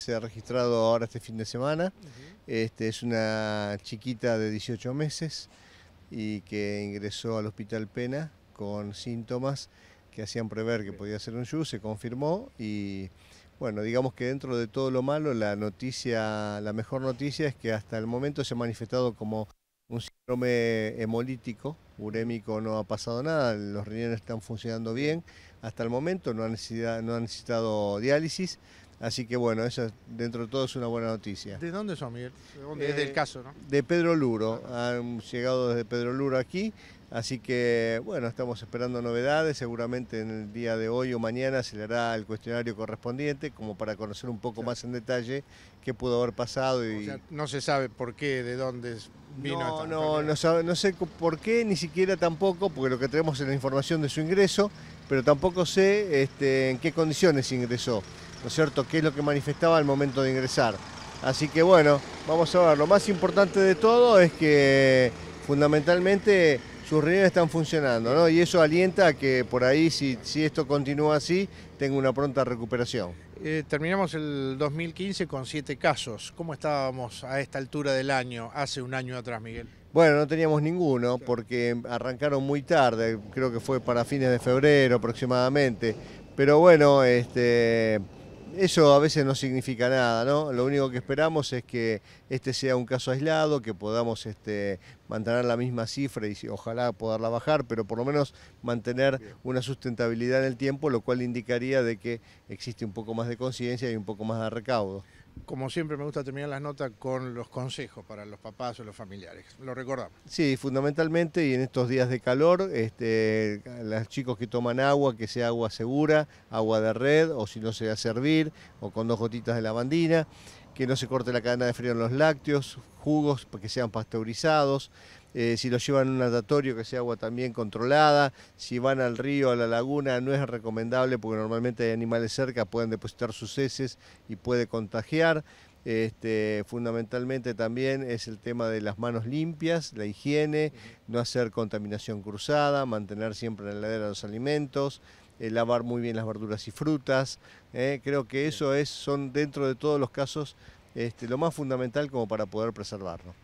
Se ha registrado ahora este fin de semana. este, es una chiquita de 18 meses y que ingresó al hospital Pena con síntomas que hacían prever que podía ser un yu, se confirmó y bueno, digamos que dentro de todo lo malo, la noticia, la mejor noticia es que hasta el momento se ha manifestado como un síndrome hemolítico, urémico, no ha pasado nada, los riñones están funcionando bien, hasta el momento no han, no han necesitado diálisis, Así que bueno, eso dentro de todo es una buena noticia. ¿De dónde son, Miguel? ¿De dónde? Eh, es caso, ¿no? De Pedro Luro. Ah. Han llegado desde Pedro Luro aquí. Así que bueno, estamos esperando novedades. Seguramente en el día de hoy o mañana se le hará el cuestionario correspondiente, como para conocer un poco más en detalle qué pudo haber pasado. Y... no se sabe por qué, de dónde no, no, sé por qué, ni siquiera tampoco, porque lo que tenemos es la información de su ingreso, pero tampoco sé este, en qué condiciones ingresó, ¿no es cierto? ¿Qué es lo que manifestaba al momento de ingresar? Así que bueno, vamos a ver, lo más importante de todo es que fundamentalmente sus ríos están funcionando, ¿no? Y eso alienta a que por ahí, si, si esto continúa así, tenga una pronta recuperación. Eh, terminamos el 2015 con siete casos. ¿Cómo estábamos a esta altura del año, hace un año atrás, Miguel? Bueno, no teníamos ninguno porque arrancaron muy tarde, creo que fue para fines de febrero aproximadamente. Pero bueno, este, eso a veces no significa nada, ¿no? Lo único que esperamos es que este sea un caso aislado, que podamos este, mantener la misma cifra y ojalá poderla bajar, pero por lo menos mantener una sustentabilidad en el tiempo, lo cual indicaría de que existe un poco más de conciencia y un poco más de recaudo. Como siempre me gusta terminar las notas con los consejos para los papás o los familiares. Lo recordamos. Sí, fundamentalmente y en estos días de calor, este, los chicos que toman agua, que sea agua segura, agua de red o si no se va a servir o con dos gotitas de lavandina que no se corte la cadena de frío en los lácteos, jugos que sean pasteurizados, eh, si los llevan a un natatorio que sea agua también controlada, si van al río, a la laguna, no es recomendable porque normalmente hay animales cerca, pueden depositar sus heces y puede contagiar. Este, fundamentalmente también es el tema de las manos limpias, la higiene, no hacer contaminación cruzada, mantener siempre en la heladera los alimentos, eh, lavar muy bien las verduras y frutas. Eh, creo que eso es, son dentro de todos los casos este, lo más fundamental como para poder preservarlo.